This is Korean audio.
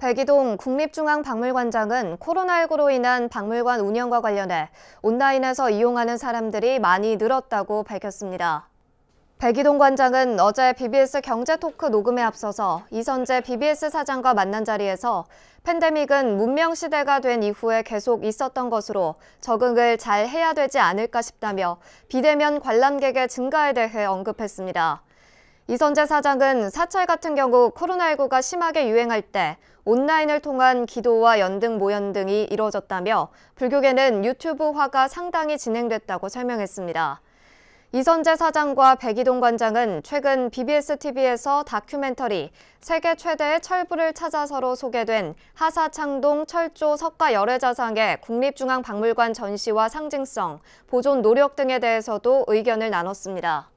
백이동 국립중앙박물관장은 코로나19로 인한 박물관 운영과 관련해 온라인에서 이용하는 사람들이 많이 늘었다고 밝혔습니다. 백이동 관장은 어제 BBS 경제토크 녹음에 앞서서 이선재 BBS 사장과 만난 자리에서 팬데믹은 문명시대가 된 이후에 계속 있었던 것으로 적응을 잘 해야 되지 않을까 싶다며 비대면 관람객의 증가에 대해 언급했습니다. 이선재 사장은 사찰 같은 경우 코로나19가 심하게 유행할 때 온라인을 통한 기도와 연등 모연 등이 이뤄졌다며 불교계는 유튜브화가 상당히 진행됐다고 설명했습니다. 이선재 사장과 백이동 관장은 최근 BBS TV에서 다큐멘터리 세계 최대의 철부를 찾아서로 소개된 하사창동 철조 석가 열애자상의 국립중앙박물관 전시와 상징성, 보존 노력 등에 대해서도 의견을 나눴습니다.